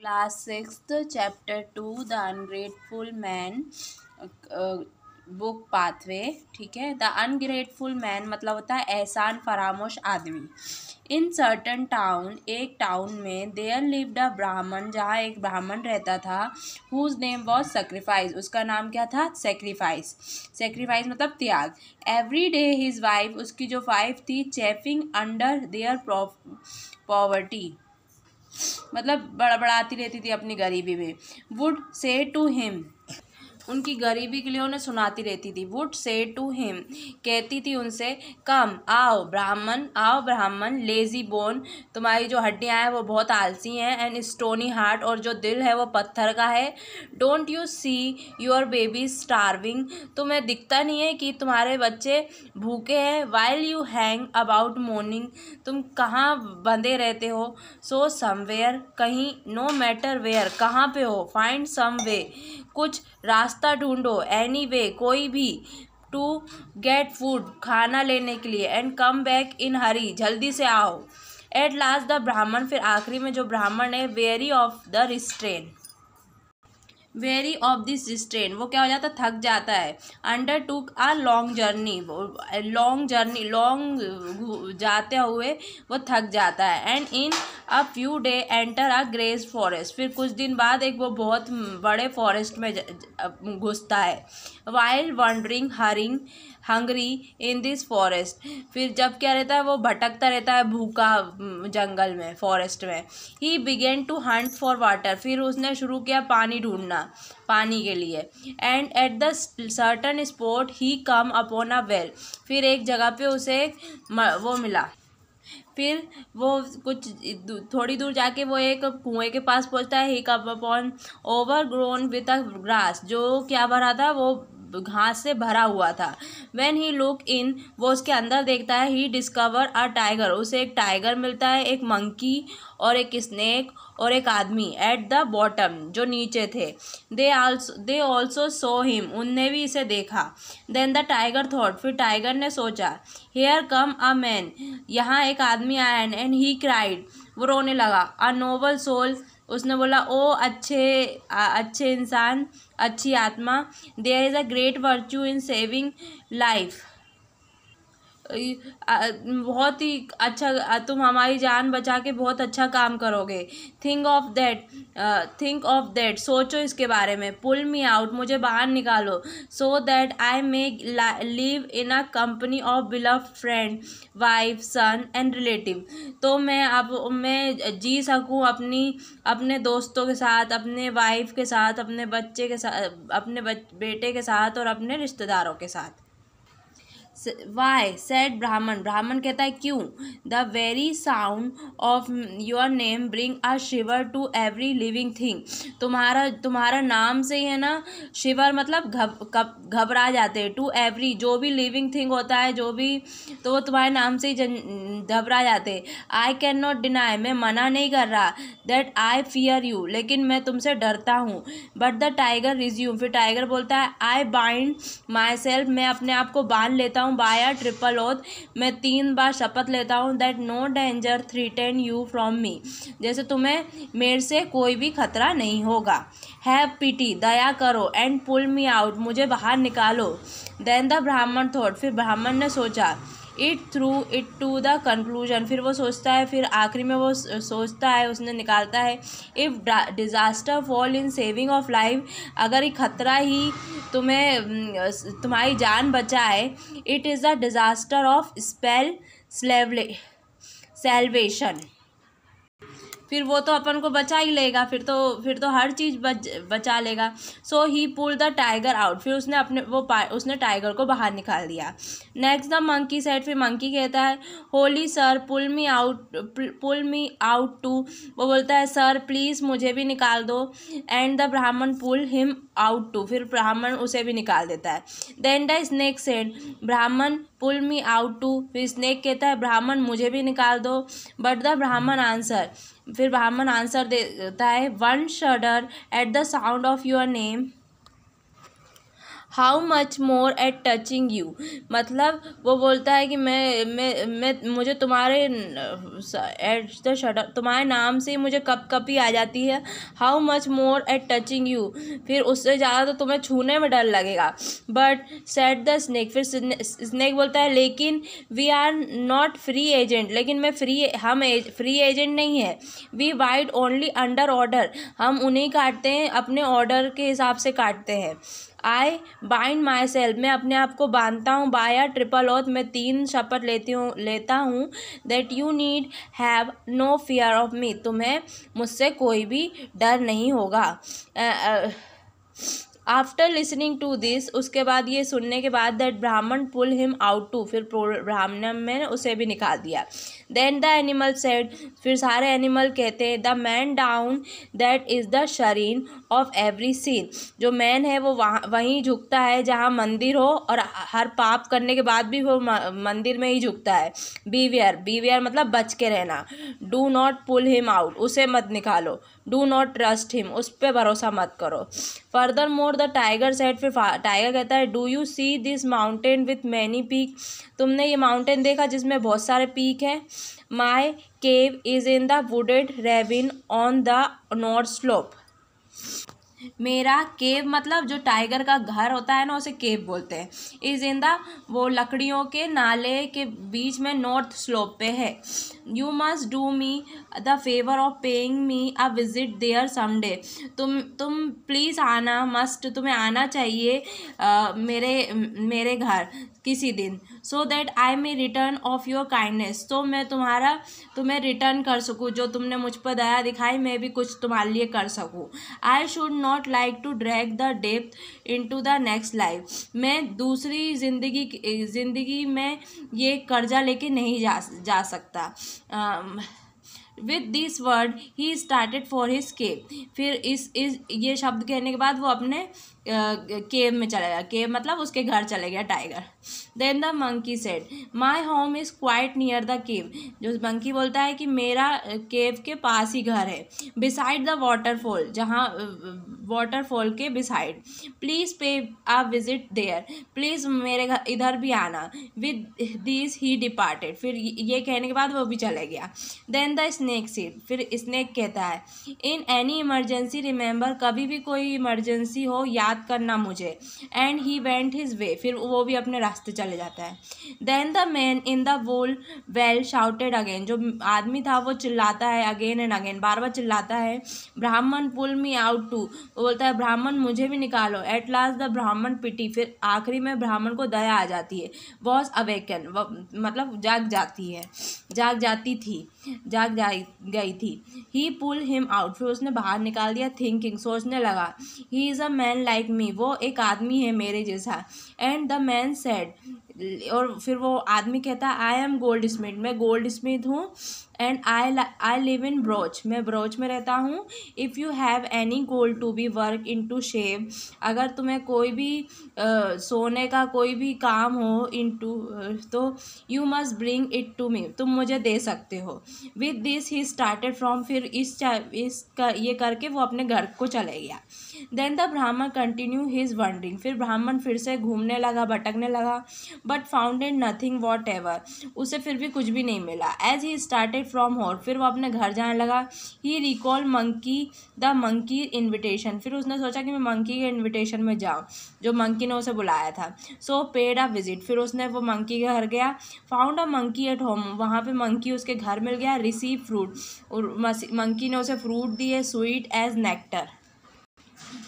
class six chapter two the ungrateful man book pathway ठीक है the ungrateful man मतलब होता है एहसान फरामोश आदमी इन सर्टन टाउन एक टाउन में देयर लिव्ड अ ब्राह्मण जहाँ एक ब्राह्मण रहता था हुज नेम वॉज सेक्रीफाइस उसका नाम क्या था सेक्रीफाइस सेक्रीफाइस मतलब त्याग एवरी डे हिज वाइफ उसकी जो वाइफ थी चैफिंग अंडर देयर पॉवर्टी मतलब बड़बड़ाती रहती थी अपनी गरीबी में वुड से टू हिम उनकी गरीबी के लिए उन्हें सुनाती रहती थी वुड से टू हिम कहती थी उनसे कम आओ ब्राह्मण आओ ब्राह्मण लेज़ी बोन तुम्हारी जो हड्डियाँ हैं वो बहुत आलसी हैं एंड स्टोनी हार्ट और जो दिल है वो पत्थर का है don't you see your baby starving तुम्हें दिखता नहीं है कि तुम्हारे बच्चे भूखे हैं while you hang about morning तुम कहाँ बंधे रहते हो सो समवेयर कहीं नो मैटर वेयर कहाँ पे हो फाइंड सम वे कुछ रास्ता ढूँढो एनी वे कोई भी टू गेट फूड खाना लेने के लिए एंड कम बैक इन हरी जल्दी से आओ एट लास्ट द ब्राह्मण फिर आखिरी में जो ब्राह्मण है weary of the restrain weary of this strain वो क्या हो जाता है थक जाता है undertook a long journey long journey long जाते हुए वो थक जाता है and in a few days enter a grace forest फिर कुछ दिन बाद एक वो बहुत बड़े फॉरेस्ट में घुसता है wild wandering hearing hungry in this forest फिर जब क्या रहता है वो भटकता रहता है भूखा जंगल में फॉरेस्ट में he begin to hunt for water फिर उसने शुरू किया पानी ढूंढना पानी के लिए and at the certain spot he come upon a well फिर एक जगह पे उसे वो मिला फिर वो कुछ थोड़ी दूर जाके वो एक कुएं के पास पहुंचता है he came upon overgrown with a grass जो क्या भरा था वो घास से भरा हुआ था वैन ही लुक इन वो उसके अंदर देखता है ही डिस्कवर अ टाइगर उसे एक टाइगर मिलता है एक मंकी और एक स्नैक और एक आदमी एट द बॉटम जो नीचे थे they also they also saw him उनने भी इसे देखा देन द टाइगर थॉट फिर टाइगर ने सोचा हेयर कम अ मैन यहाँ एक आदमी आया एंड ही क्राइड वो रोने लगा अ नोबल सोल उसने बोला ओ अच्छे आ, अच्छे इंसान अच्छी आत्मा there is a great virtue in saving life बहुत ही अच्छा तुम हमारी जान बचा के बहुत अच्छा काम करोगे think of that think of that सोचो इसके बारे में पुल मी आउट मुझे बाहर निकालो so that I may live in a company of beloved friend wife son and relative तो मैं अब मैं जी सकूँ अपनी अपने दोस्तों के साथ अपने वाइफ के साथ अपने बच्चे के साथ अपने बेटे के साथ और अपने रिश्तेदारों के साथ वाई सेट ब्राह्मण ब्राह्मण कहता है क्यों the very sound of your name bring a shiver to every living thing तुम्हारा तुम्हारा नाम से ही है ना शिवर मतलब घबरा गब, जाते हैं टू एवरी जो भी लिविंग थिंग होता है जो भी तो वो तुम्हारे नाम से ही घबरा जाते आई कैन नॉट डिनाई मैं मना नहीं कर रहा दैट आई फियर यू लेकिन मैं तुमसे डरता हूँ बट द टाइगर रिज्यूम फिर टाइगर बोलता है आई बाइंड माई सेल्फ मैं अपने आप को बांध लेता हूँ हूँ बाया ट्रिपल ओथ मैं तीन बार शपथ लेता हूँ that no danger threaten you from me जैसे तुम्हें मेरे से कोई भी खतरा नहीं होगा हैव पिटी दया करो एंड पुल मी आउट मुझे बाहर निकालो देन द ब्राह्मण थॉट फिर ब्राह्मण ने सोचा it through it to the conclusion फिर वो सोचता है फिर आखिरी में वो सोचता है उसने निकालता है if disaster fall in saving of life अगर ये खतरा ही तुम्हें तुम्हारी जान बचाए it is the disaster of spell स्लेवले सेल्वेशन फिर वो तो अपन को बचा ही लेगा फिर तो फिर तो हर चीज़ बच बचा लेगा so he pull the tiger out फिर उसने अपने वो उसने टाइगर को बाहर निकाल दिया नेक्स्ट द मंकी सेट फिर मंकी कहता है holy sir pull me out pull me out too वो बोलता है सर प्लीज़ मुझे भी निकाल दो एंड द ब्राह्मण पुल हिम आउट टू फिर ब्राह्मण उसे भी निकाल देता है then the snake said Brahmin pull me out too फिर स्नेक कहता है ब्राह्मण मुझे भी निकाल दो बट द ब्राह्मण आंसर फिर ब्राह्मण आंसर देता है one shudder at the sound of your name how much more at touching you मतलब वो बोलता है कि मैं मैं मैं मुझे तुम्हारे एट द शटर तुम्हारे नाम से ही मुझे कप कपी आ जाती है how much more at touching you फिर उससे ज़्यादा तो तुम्हें छूने में डर लगेगा बट सेट द स्नैक फिर स्नैक बोलता है लेकिन we are not free agent लेकिन मैं फ्री हम एज, फ्री एजेंट नहीं है we bite only under order हम उन्हें काटते हैं अपने ऑर्डर के हिसाब से काटते हैं आई बाइंड माई सेल्फ मैं अपने आप को बांधता हूँ बाया ट्रिपल ओथ मैं तीन शपथ लेती हूँ लेता हूँ that you need have no fear of me तुम्हें मुझसे कोई भी डर नहीं होगा आफ्टर लिसनिंग टू दिस उसके बाद ये सुनने के बाद दैट ब्राह्मण पुल हिम आउट टू फिर ब्राह्मण में उसे भी निकाल दिया देन द एनिमल सेड फिर सारे एनिमल कहते हैं the man down that is the shrine of every sin जो मैन है वो वहाँ वहीं झुकता है जहाँ मंदिर हो और हर पाप करने के बाद भी वो मंदिर में ही झुकता है बीवियर बीवियर मतलब बच के रहना do not pull him out उसे मत निकालो डू नॉट ट्रस्ट हिम उस पर भरोसा मत करो furthermore the tiger said फिर टाइगर कहता है do you see this mountain with many peak तुमने ये माउंटेन देखा जिसमें बहुत सारे पीक हैं my cave is in the wooded ravine on the north slope मेरा केव मतलब जो टाइगर का घर होता है ना उसे केव बोलते हैं इस जिंदा वो लकड़ियों के नाले के बीच में नॉर्थ स्लोप पे है you must do me the favour of paying me a visit there someday तुम तुम प्लीज़ आना मस्ट तुम्हें आना चाहिए आ, मेरे मेरे घर किसी दिन so that I may return of your kindness तो मैं तुम्हारा तुम्हें रिटर्न कर सकूँ जो तुमने मुझ पर दया दिखाई मैं भी कुछ तुम्हारे लिए कर सकूँ I should not like to drag the depth into the next life मैं दूसरी ज़िंदगी ज़िंदगी में ये कर्जा लेके नहीं जा जा सकता uh, with this word he started for his cave फिर इस इस ये शब्द कहने के बाद वो अपने केव में चला गया केव मतलब उसके घर चले गया tiger then the monkey said my home is quite near the cave जो मंकी बोलता है कि मेरा केव के पास ही घर है बिसाइड द वाटरफॉल जहाँ वाटरफॉल के beside please pay a visit there please मेरे घर इधर भी आना विद दिस ही डिपार्टेड फिर ये कहने के बाद वो भी चले गया देन द स्नैक सीट फिर स्नैक कहता है इन एनी इमरजेंसी रिमेंबर कभी भी कोई इमरजेंसी हो या याद करना मुझे and he went his way फिर वो भी अपने रास्ते चले जाता है then the man in the wall well shouted again जो आदमी था वो चिल्लाता है अगेन एंड अगेन बार बार चिल्लाता है ब्राह्मण पुल मी आउट टू वो बोलता है ब्राह्मण मुझे भी निकालो एट लास्ट द ब्राह्मण पिटी फिर आखिरी में ब्राह्मण को दया आ जाती है वॉज अवेकन मतलब जाग जाती है जाग जाती थी जाग गई थी ही पुल हिम आउट फिर उसने बाहर निकाल दिया थिंकिंग सोचने लगा he is a man like me वो एक आदमी है मेरे जैसा एंड द मैन सेड और फिर वो आदमी कहता आई एम गोल्ड स्मिथ मैं गोल्ड स्मिथ हूँ and I I live in Broach मैं ब्रोच में रहता हूँ if you have any gold to be work into shape अगर तुम्हें कोई भी आ, सोने का कोई भी काम हो इन टू तो you must bring it to me तुम मुझे दे सकते हो with this he started from फिर इस इस कर, ये करके वो अपने घर को चले गया then the brahmin continue his wandering फिर ब्राह्मण फिर से घूमने लगा भटकने लगा but founded nothing whatever उसे फिर भी कुछ भी नहीं मिला एज ही स्टार्टेड फ्रॉम हॉर फिर वो अपने घर जाने लगा he recall monkey the monkey invitation फिर उसने सोचा कि मैं मंकी के इन्विटेशन में जाऊँ जो मंकी ने उसे बुलाया था सो पेड अ विजिट फिर उसने वो मंकी के घर गया found a monkey at home वहाँ पे मंकी उसके घर मिल गया रिसीव फ्रूट और मंकी ने उसे फ्रूट दिए स्वीट एज नेक्टर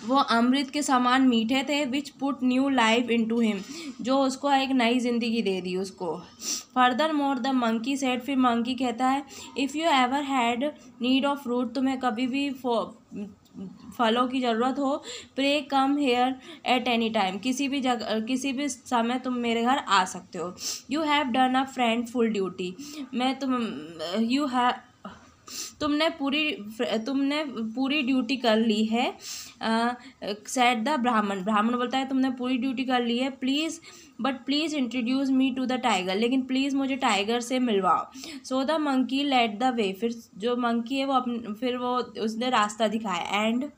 वो अमृत के समान मीठे थे which put new life into him जो उसको एक नई ज़िंदगी दे दी उसको furthermore the monkey said फिर मंकी कहता है if you ever had need of fruit तुम्हें कभी भी फलों की ज़रूरत हो pray come here at any time किसी भी जगह किसी भी समय तुम मेरे घर आ सकते हो you have done a friend full duty मैं तुम यू हैव तुमने पूरी तुमने पूरी ड्यूटी कर ली है सेट द ब्राह्मण ब्राह्मण बोलता है तुमने पूरी ड्यूटी कर ली है please but please introduce me to the tiger लेकिन प्लीज़ मुझे टाइगर से मिलवाओ so the monkey led the way फिर जो मंकी है वो अपने फिर वो उसने रास्ता दिखाया एंड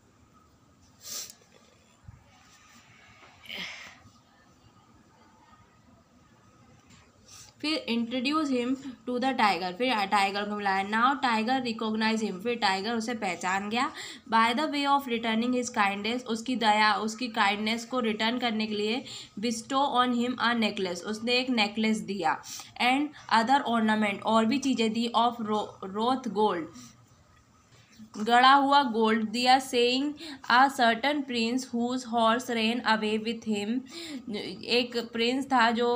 फिर introduce him to the tiger फिर टाइगर को मिलाया नाउ टाइगर रिकॉग्नाइज हिम फिर टाइगर उसे पहचान गया by the way of returning his kindness उसकी दया उसकी काइंडनेस को रिटर्न करने के लिए bestow on him a necklace उसने एक नेकलेस दिया एंड अदर ऑर्नामेंट और भी चीज़ें दी ऑफ रो रोथ गोल्ड गड़ा हुआ गोल्ड दिया saying a certain prince whose horse ran away with him एक प्रिंस था जो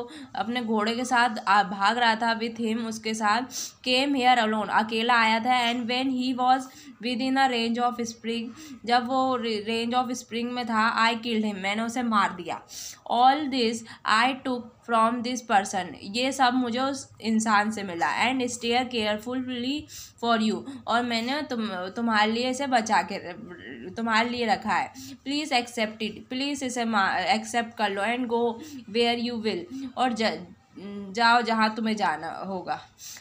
अपने घोड़े के साथ भाग रहा था विथ हिम उसके साथ केम हेयर अलोन अकेला आया था and when he was within a range of spring जब वो रेंज ऑफ स्प्रिंग में था आई किल्ड हिम मैंने उसे मार दिया all this I took from this person ये सब मुझे उस इंसान से मिला and store carefully for you और मैंने तुम तुम्हारे लिए इसे बचा के तुम्हारे लिए रखा है प्लीज़ एक्सेप्ट इट प्लीज़ इसे एक्सेप्ट कर लो and go where you will और ज, जाओ जहाँ तुम्हें जाना होगा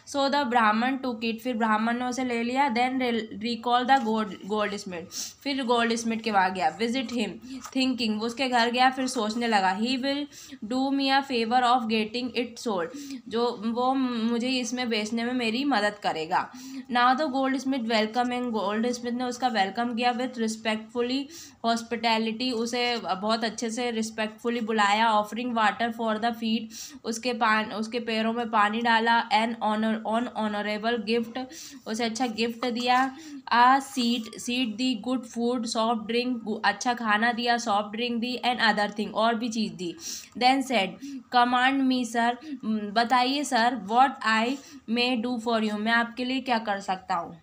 so the brahmin took it फिर ब्राह्मण ने उसे ले लिया then recall the gold goldsmith फिर गोल्ड स्मिथ के वहाँ गया विजिट हिम थिंकिंग वो उसके घर गया फिर सोचने लगा he will do me a favour of getting it sold जो वो मुझे इसमें बेचने में मेरी मदद करेगा now the goldsmith welcome and goldsmith ने उसका वेलकम किया विथ रिस्पेक्टफुली हॉस्पिटैलिटी उसे बहुत अच्छे से रिस्पेक्टफुली बुलाया offering water for the feet उसके पास पान उसके पैरों में पानी डाला an honour on honourable gift उसे अच्छा गिफ्ट दिया आ सीट सीट दी गुड फूड सॉफ्ट ड्रिंक अच्छा खाना दिया सॉफ्ट ड्रिंक दी एंड अदर थिंग और भी चीज़ दी then said command me sir बताइए sir what I may do for you मैं आपके लिए क्या कर सकता हूँ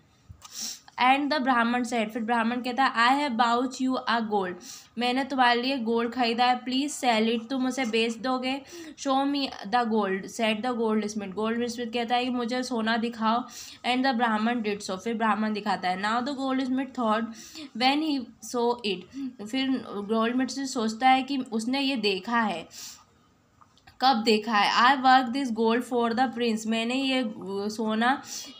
एंड द ब्राह्मण सेट फिर ब्राह्मण कहता है आई हैव बाउच यू आ गोल्ड मैंने तुम्हारे लिए गोल्ड खरीदा है प्लीज़ सेल इट तुम उसे बेच दोगे show me the gold said the goldsmith goldsmith कहता है कि मुझे सोना दिखाओ and the brahmin did so फिर ब्राह्मण दिखाता है now the goldsmith thought when he saw it फिर गोल्ड स्मिथ सोचता है कि उसने ये देखा है कब देखा है I work this gold for the prince मैंने ये सोना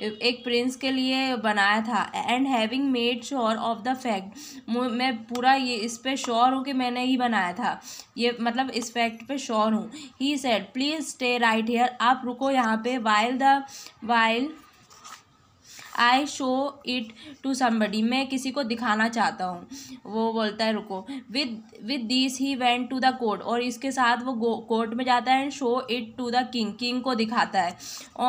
एक प्रिंस के लिए बनाया था and having made sure of the fact मैं पूरा ये इस पर श्योर हूँ कि मैंने ही बनाया था ये मतलब इस फैक्ट पे श्योर हूँ he said please stay right here आप रुको यहाँ पे while the while I show it to somebody मैं किसी को दिखाना चाहता हूँ वो बोलता है रुको with with this he went to the court और इसके साथ वो कोर्ट में जाता है and show it to the king king को दिखाता है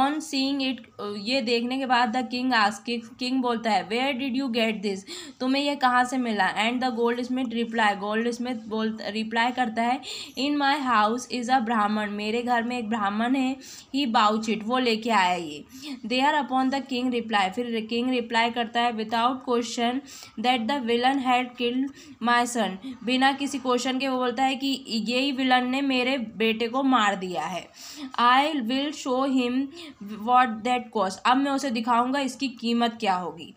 ऑन सींग इट ये देखने के बाद द किंग आस्क किंग बोलता है where did you get this तुम्हें यह कहाँ से मिला and the goldsmith reply goldsmith बोल रिप्लाई करता है इन माई हाउस इज़ अ ब्राह्मण मेरे घर में एक ब्राह्मण है ही बाउचिट वो लेके आया ये thereupon the king reply फिर किंग रिप्लाई करता है without question that the villain had killed my son बिना किसी क्वेश्चन के वो बोलता है कि ही विलन ने मेरे बेटे को मार दिया है I will show him what that cost अब मैं उसे दिखाऊंगा इसकी कीमत क्या होगी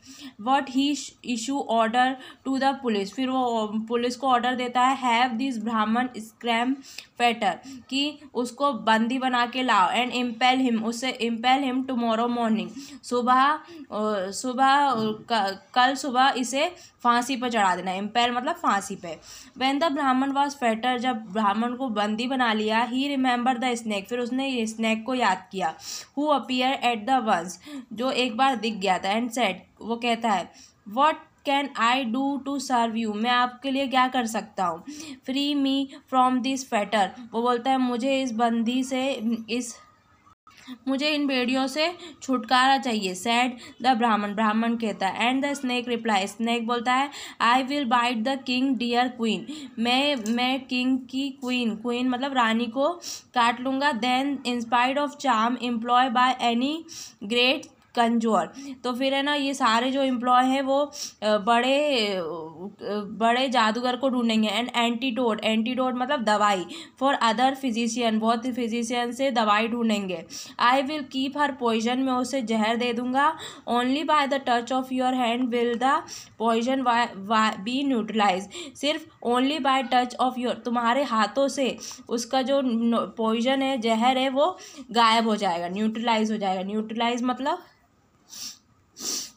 what he issue order to the police फिर वो पुलिस को ऑर्डर देता है have this brahmin scram fetter कि उसको बंदी बना के लाओ एंड इम्पेल हिम उसे इम्पेल हिम टमोरो मॉर्निंग सुबह और सुबह कल सुबह इसे फांसी पर चढ़ा देना एम्पायर मतलब फांसी पे when the brahmin was fetter जब ब्राह्मण को बंदी बना लिया ही रिमेंबर द स्नैक फिर उसने स्नैक को याद किया who appear at the once जो एक बार दिख गया था एंड सेट वो कहता है what can I do to serve you मैं आपके लिए क्या कर सकता हूँ free me from this fetter वो बोलता है मुझे इस बंदी से इस मुझे इन भेड़ियों से छुटकारा चाहिए सैड द ब्राह्मण ब्राह्मण कहता है and the snake reply snake बोलता है I will bite the king dear queen मैं मैं किंग की क्वीन क्वीन मतलब रानी को काट लूँगा then inspired of charm employ by any great conjuror तो फिर है ना ये सारे जो एम्प्लॉय हैं वो बड़े बड़े जादूगर को ढूंढेंगे एंड एंटीडोट एंटीडोट मतलब दवाई फॉर अदर फिजिशियन बहुत फिजिशियन से दवाई ढूंढेंगे I will keep her poison में उसे जहर दे दूंगा only by the touch of your hand will the poison be neutralise सिर्फ only by touch of your तुम्हारे हाथों से उसका जो पॉइजन है जहर है वो गायब हो जाएगा न्यूट्रलाइज हो जाएगा न्यूट्रलाइज मतलब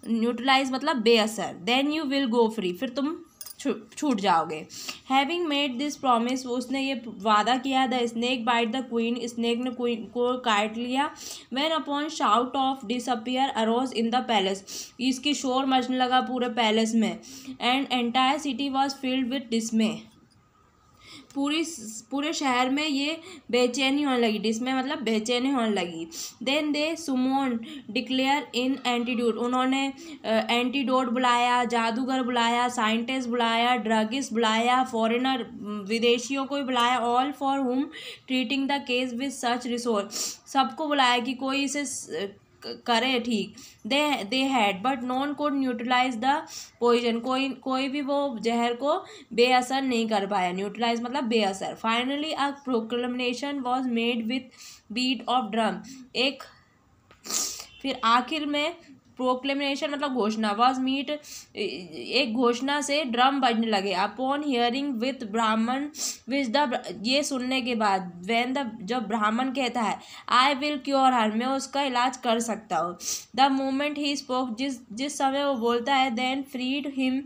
न्यूट्रलाइज मतलब बेअसर then you will go free फिर तुम छूट जाओगे हैविंग मेड दिस प्रॉमिस वो उसने ये वादा किया the snake bite the queen snake ने क्वीन को काट लिया when upon shout of disappear arose in the palace इसकी शोर मचने लगा पूरे पैलेस में and entire city was filled with dismay पूरी पूरे शहर में ये बेचैनी होने लगी जिसमें मतलब बेचैनी होने लगी then they summon declare in antidote उन्होंने एंटीडोट बुलाया जादूगर बुलाया साइंटिस्ट बुलाया ड्रगिस्ट बुलाया फॉरेनर विदेशियों को भी बुलाया all for whom treating the case with such resource सबको बुलाया कि कोई इसे करें ठीक they they had but none could neutralise the poison कोई कोई भी वो जहर को बेअसर नहीं कर पाया न्यूट्रलाइज मतलब बेअसर finally a proclamation was made with beat of drum एक फिर आखिर में प्रोक्लेमेशन मतलब घोषणा वॉज मीट एक घोषणा से ड्रम बजने लगे अपॉन हियरिंग विथ ब्राह्मण विज द ये सुनने के बाद वैन द जब ब्राह्मण कहता है आई विल क्योर हर मैं उसका इलाज कर सकता हूँ द मोमेंट ही स्पोक जिस जिस समय वो बोलता है then freed him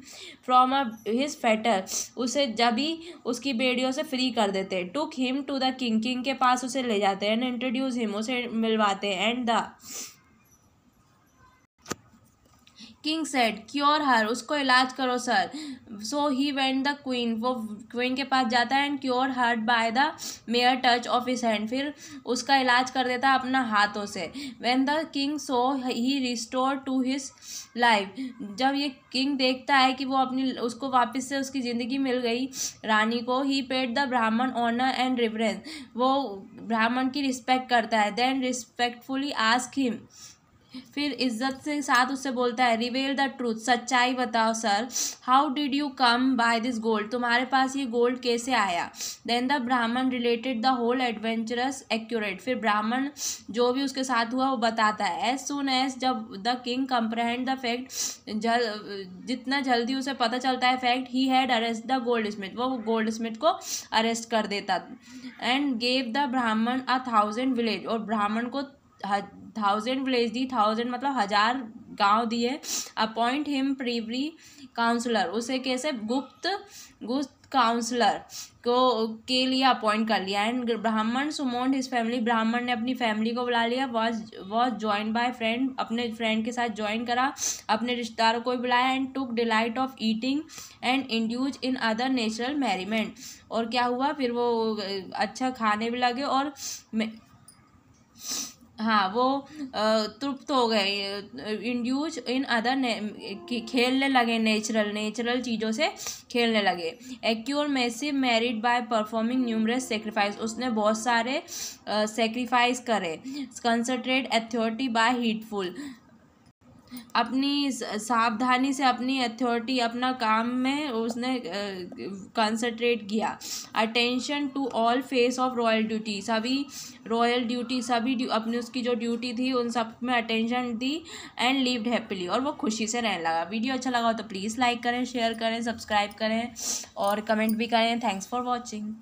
from a his fetter उसे जब ही उसकी बेड़ियों से फ्री कर देते हैं took him to the king king के पास उसे ले जाते हैं एंड इंट्रोड्यूस हिम उसे मिलवाते हैं and the king said cure her उसको इलाज करो sir so he went the queen वो क्वीन के पास जाता है and cure her by the mere touch of his hand फिर उसका इलाज कर देता है अपना हाथों से when the king so he restore to his life जब ये किंग देखता है कि वो अपनी उसको वापस से उसकी ज़िंदगी मिल गई रानी को he paid the brahmin honour and reverence वो ब्राह्मण की रिस्पेक्ट करता है देन रिस्पेक्टफुली आस्क हिम फिर इज्जत से साथ उससे बोलता है रिवेल द ट्रूथ सच्चाई बताओ sir how did you come by this gold तुम्हारे पास ये गोल्ड कैसे आया then the brahmin related the whole adventures accurate फिर ब्राह्मण जो भी उसके साथ हुआ वो बताता है एज सुन एज जब the king comprehend the fact जल जितना जल्दी उसे पता चलता है fact he had arrest the goldsmith वो गोल्ड स्मिथ को अरेस्ट कर देता एंड गेव द ब्राह्मण अ थाउजेंड विलेज और ब्राह्मण को थाउजेंड विलेज दी थाउजेंड मतलब हजार गांव दिए अपॉइंट हिम प्रीवरी काउंसलर उसे कैसे गुप्त गुप्त काउंसलर को के लिए अपॉइंट कर लिया एंड ब्राह्मण सुमोन हिज फैमिली ब्राह्मण ने अपनी फैमिली को बुला लिया was was join by friend अपने फ्रेंड के साथ ज्वाइन करा अपने रिश्तेदारों को भी बुलाया and took delight of eating and indulge in other natural merriment और क्या हुआ फिर वो अच्छा खाने भी लगे और हाँ वो तृप्त हो गए इंड्यूज इन अदर खेलने लगे नेचुरल नेचुरल चीज़ों से खेलने लगे acquire massive merit by performing numerous sacrifice उसने बहुत सारे सेक्रीफाइस करे कंसनट्रेट एथोरिटी बाय हीटफुल अपनी सावधानी से अपनी अथॉरिटी अपना काम में उसने कंसंट्रेट किया attention to all face of royal duty सभी रॉयल ड्यूटी सभी अपनी उसकी जो ड्यूटी थी उन सब में अटेंशन दी एंड लिव्ड हैप्पीली और वो खुशी से रहने लगा वीडियो अच्छा लगा हो तो प्लीज़ लाइक करें शेयर करें सब्सक्राइब करें और कमेंट भी करें थैंक्स फॉर वॉचिंग